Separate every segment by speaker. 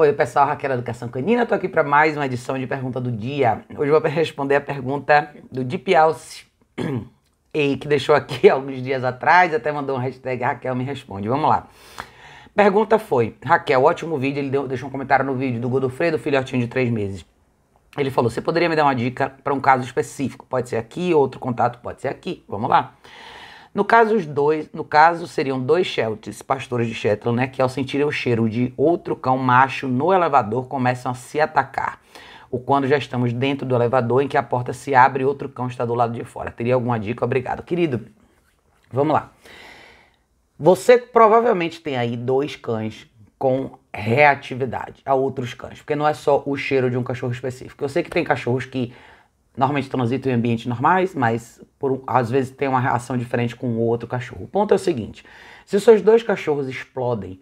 Speaker 1: Oi, pessoal, Raquel Educação Canina, estou aqui para mais uma edição de Pergunta do Dia. Hoje vou responder a pergunta do Deep Alce, e que deixou aqui alguns dias atrás, até mandou um hashtag Raquel me responde. Vamos lá. Pergunta foi, Raquel, ótimo vídeo, ele deu, deixou um comentário no vídeo do Godofredo, filhotinho de três meses. Ele falou, você poderia me dar uma dica para um caso específico? Pode ser aqui, outro contato pode ser aqui. Vamos lá. No caso, os dois, no caso, seriam dois Shelties, pastores de Shetland, né, que ao sentirem o cheiro de outro cão macho no elevador, começam a se atacar. Ou quando já estamos dentro do elevador, em que a porta se abre e outro cão está do lado de fora. Teria alguma dica? Obrigado. Querido, vamos lá. Você provavelmente tem aí dois cães com reatividade a outros cães, porque não é só o cheiro de um cachorro específico. Eu sei que tem cachorros que Normalmente transitam em ambientes normais, mas por, às vezes tem uma reação diferente com o outro cachorro. O ponto é o seguinte: se seus dois cachorros explodem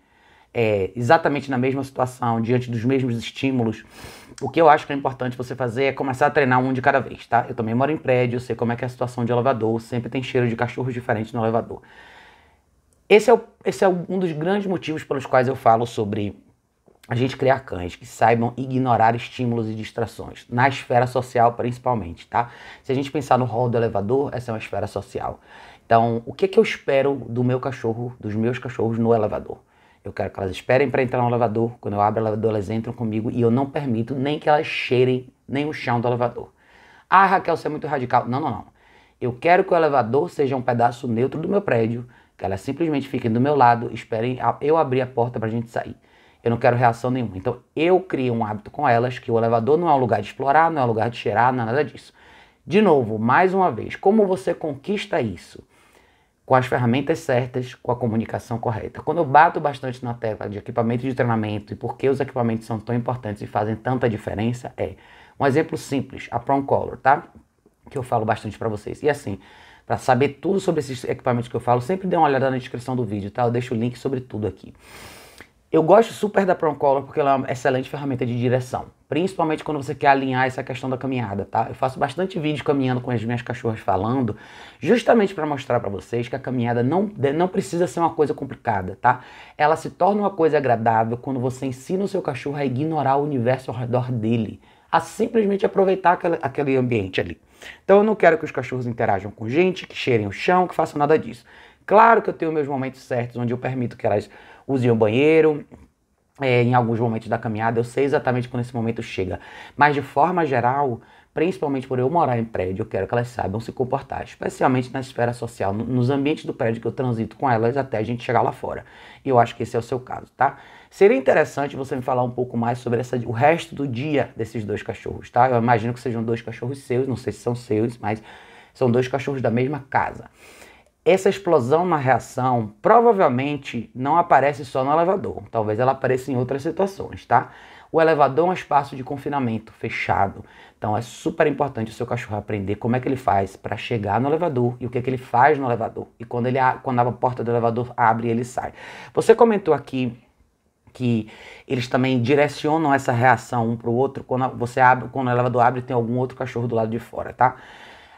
Speaker 1: é, exatamente na mesma situação, diante dos mesmos estímulos, o que eu acho que é importante você fazer é começar a treinar um de cada vez, tá? Eu também moro em prédio, sei como é que é a situação de elevador, sempre tem cheiro de cachorros diferentes no elevador. Esse é, o, esse é um dos grandes motivos pelos quais eu falo sobre a gente criar cães que saibam ignorar estímulos e distrações, na esfera social principalmente, tá? Se a gente pensar no rol do elevador, essa é uma esfera social. Então, o que, é que eu espero do meu cachorro, dos meus cachorros no elevador? Eu quero que elas esperem para entrar no elevador. Quando eu abro o elevador, elas entram comigo e eu não permito nem que elas cheirem nem o chão do elevador. Ah, Raquel, você é muito radical. Não, não, não. Eu quero que o elevador seja um pedaço neutro do meu prédio, que elas simplesmente fiquem do meu lado, esperem eu abrir a porta para a gente sair eu não quero reação nenhuma. Então eu crio um hábito com elas que o elevador não é um lugar de explorar, não é um lugar de cheirar, não é nada disso. De novo, mais uma vez, como você conquista isso? Com as ferramentas certas, com a comunicação correta. Quando eu bato bastante na tecla de equipamento de treinamento e por que os equipamentos são tão importantes e fazem tanta diferença, é um exemplo simples, a Prong Color, tá? Que eu falo bastante para vocês. E assim, para saber tudo sobre esses equipamentos que eu falo, sempre dê uma olhada na descrição do vídeo, tá? Eu deixo o link sobre tudo aqui. Eu gosto super da Procolor porque ela é uma excelente ferramenta de direção, principalmente quando você quer alinhar essa questão da caminhada, tá? Eu faço bastante vídeo caminhando com as minhas cachorras falando, justamente para mostrar para vocês que a caminhada não, não precisa ser uma coisa complicada, tá? Ela se torna uma coisa agradável quando você ensina o seu cachorro a ignorar o universo ao redor dele, a simplesmente aproveitar aquele, aquele ambiente ali. Então eu não quero que os cachorros interajam com gente, que cheirem o chão, que façam nada disso. Claro que eu tenho meus momentos certos onde eu permito que elas use o banheiro, é, em alguns momentos da caminhada, eu sei exatamente quando esse momento chega. Mas de forma geral, principalmente por eu morar em prédio, eu quero que elas saibam se comportar, especialmente na esfera social, nos ambientes do prédio que eu transito com elas até a gente chegar lá fora. E eu acho que esse é o seu caso, tá? Seria interessante você me falar um pouco mais sobre essa, o resto do dia desses dois cachorros, tá? Eu imagino que sejam dois cachorros seus, não sei se são seus, mas são dois cachorros da mesma casa essa explosão na reação provavelmente não aparece só no elevador, talvez ela apareça em outras situações, tá? O elevador é um espaço de confinamento fechado, então é super importante o seu cachorro aprender como é que ele faz para chegar no elevador e o que é que ele faz no elevador. E quando, ele, quando a porta do elevador abre, ele sai. Você comentou aqui que eles também direcionam essa reação um para o outro quando você abre, quando o elevador abre tem algum outro cachorro do lado de fora, tá?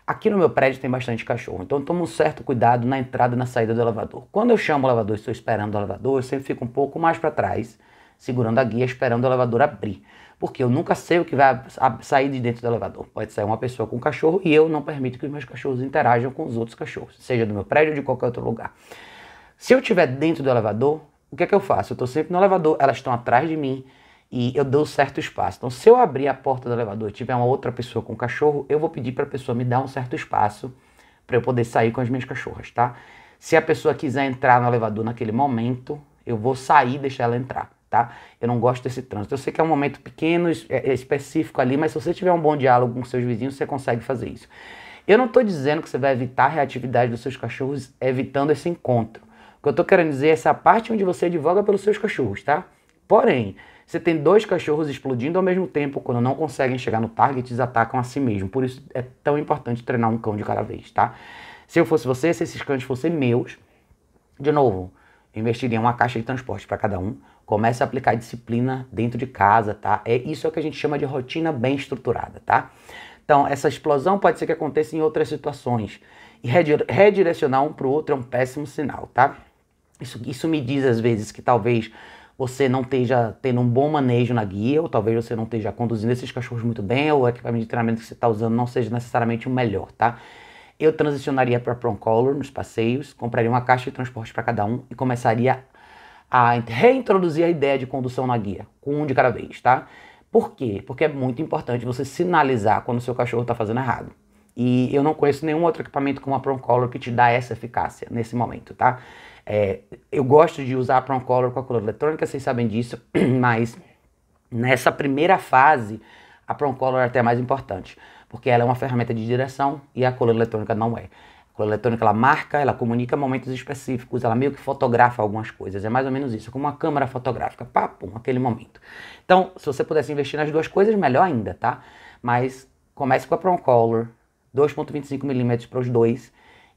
Speaker 1: Aqui no meu prédio tem bastante cachorro, então tomo um certo cuidado na entrada e na saída do elevador. Quando eu chamo o elevador e estou esperando o elevador, eu sempre fico um pouco mais para trás, segurando a guia, esperando o elevador abrir. Porque eu nunca sei o que vai sair de dentro do elevador. Pode sair uma pessoa com um cachorro e eu não permito que os meus cachorros interajam com os outros cachorros, seja do meu prédio ou de qualquer outro lugar. Se eu estiver dentro do elevador, o que é que eu faço? Eu estou sempre no elevador, elas estão atrás de mim, e eu dou certo espaço. Então, se eu abrir a porta do elevador e tiver uma outra pessoa com um cachorro, eu vou pedir para a pessoa me dar um certo espaço para eu poder sair com as minhas cachorras, tá? Se a pessoa quiser entrar no elevador naquele momento, eu vou sair e deixar ela entrar, tá? Eu não gosto desse trânsito. Eu sei que é um momento pequeno, é, é específico ali, mas se você tiver um bom diálogo com seus vizinhos, você consegue fazer isso. Eu não estou dizendo que você vai evitar a reatividade dos seus cachorros evitando esse encontro. O que eu estou querendo dizer é essa parte onde você advoga pelos seus cachorros, tá? Porém, você tem dois cachorros explodindo ao mesmo tempo, quando não conseguem chegar no target, eles atacam a si mesmo. Por isso é tão importante treinar um cão de cada vez, tá? Se eu fosse você, se esses cães fossem meus, de novo, investiria uma caixa de transporte para cada um. Comece a aplicar disciplina dentro de casa, tá? É isso é o que a gente chama de rotina bem estruturada, tá? Então, essa explosão pode ser que aconteça em outras situações. E redirecionar um para o outro é um péssimo sinal, tá? Isso, isso me diz às vezes que talvez você não esteja tendo um bom manejo na guia, ou talvez você não esteja conduzindo esses cachorros muito bem, ou o equipamento de treinamento que você está usando não seja necessariamente o melhor, tá? Eu transicionaria para Prong Collar nos passeios, compraria uma caixa de transporte para cada um e começaria a reintroduzir a ideia de condução na guia, com um de cada vez, tá? Por quê? Porque é muito importante você sinalizar quando o seu cachorro está fazendo errado. E eu não conheço nenhum outro equipamento como a Prong Collar que te dá essa eficácia nesse momento, tá? É, eu gosto de usar Prong Color com a cor eletrônica, vocês sabem disso, mas nessa primeira fase, a Prom Color é até mais importante, porque ela é uma ferramenta de direção e a cor eletrônica não é. A cor eletrônica ela marca, ela comunica momentos específicos, ela meio que fotografa algumas coisas, é mais ou menos isso, como uma câmera fotográfica, pum, aquele momento. Então, se você pudesse investir nas duas coisas, melhor ainda, tá? Mas comece com a Prom Color, 2.25mm para os dois,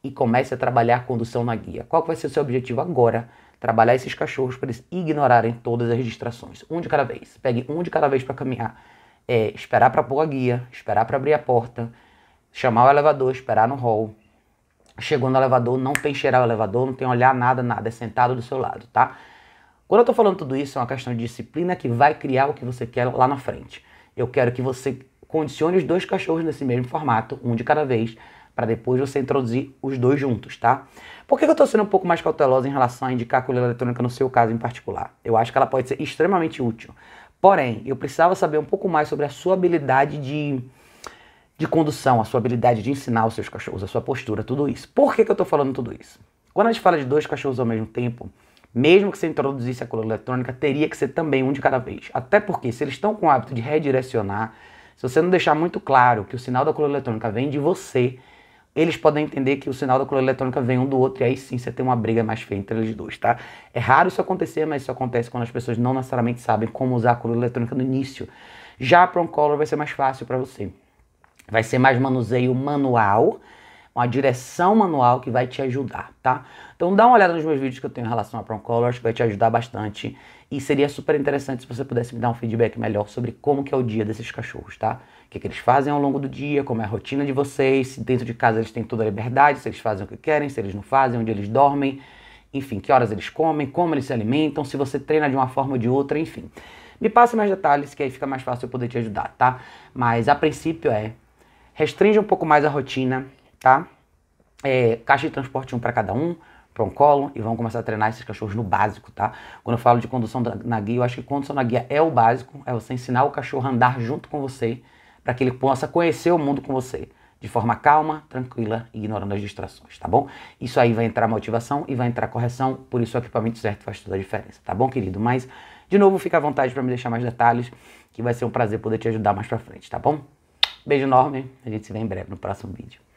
Speaker 1: e comece a trabalhar condução na guia. Qual vai ser o seu objetivo agora? Trabalhar esses cachorros para eles ignorarem todas as distrações, um de cada vez. Pegue um de cada vez para caminhar. É, esperar para pôr a guia, esperar para abrir a porta, chamar o elevador, esperar no hall. Chegou no elevador, não tem cheirar o elevador, não tem olhar nada, nada, é sentado do seu lado, tá? Quando eu tô falando tudo isso, é uma questão de disciplina que vai criar o que você quer lá na frente. Eu quero que você condicione os dois cachorros nesse mesmo formato, um de cada vez, para depois você introduzir os dois juntos, tá? Por que eu estou sendo um pouco mais cautelosa em relação a indicar a coleira eletrônica no seu caso em particular? Eu acho que ela pode ser extremamente útil. Porém, eu precisava saber um pouco mais sobre a sua habilidade de, de condução, a sua habilidade de ensinar os seus cachorros, a sua postura, tudo isso. Por que, que eu estou falando tudo isso? Quando a gente fala de dois cachorros ao mesmo tempo, mesmo que você introduzisse a coleira eletrônica, teria que ser também um de cada vez. Até porque, se eles estão com o hábito de redirecionar, se você não deixar muito claro que o sinal da coleira eletrônica vem de você, eles podem entender que o sinal da coluna eletrônica vem um do outro e aí sim você tem uma briga mais feia entre eles dois, tá? É raro isso acontecer, mas isso acontece quando as pessoas não necessariamente sabem como usar a coluna eletrônica no início. Já a um color vai ser mais fácil para você. Vai ser mais manuseio manual, uma direção manual que vai te ajudar, tá? Então dá uma olhada nos meus vídeos que eu tenho em relação a Proncolo, acho que vai te ajudar bastante. E seria super interessante se você pudesse me dar um feedback melhor sobre como que é o dia desses cachorros, tá? O que, que eles fazem ao longo do dia, como é a rotina de vocês, se dentro de casa eles têm toda a liberdade, se eles fazem o que querem, se eles não fazem, onde eles dormem, enfim, que horas eles comem, como eles se alimentam, se você treina de uma forma ou de outra, enfim. Me passa mais detalhes que aí fica mais fácil eu poder te ajudar, tá? Mas a princípio é restringe um pouco mais a rotina, tá? É, caixa de transporte um para cada um, para um colo, e vamos começar a treinar esses cachorros no básico, tá? Quando eu falo de condução na guia, eu acho que condução na guia é o básico, é você ensinar o cachorro a andar junto com você, para que ele possa conhecer o mundo com você, de forma calma, tranquila, ignorando as distrações, tá bom? Isso aí vai entrar motivação e vai entrar correção, por isso o equipamento certo faz toda a diferença, tá bom, querido? Mas, de novo, fica à vontade para me deixar mais detalhes, que vai ser um prazer poder te ajudar mais pra frente, tá bom? Beijo enorme, a gente se vê em breve no próximo vídeo.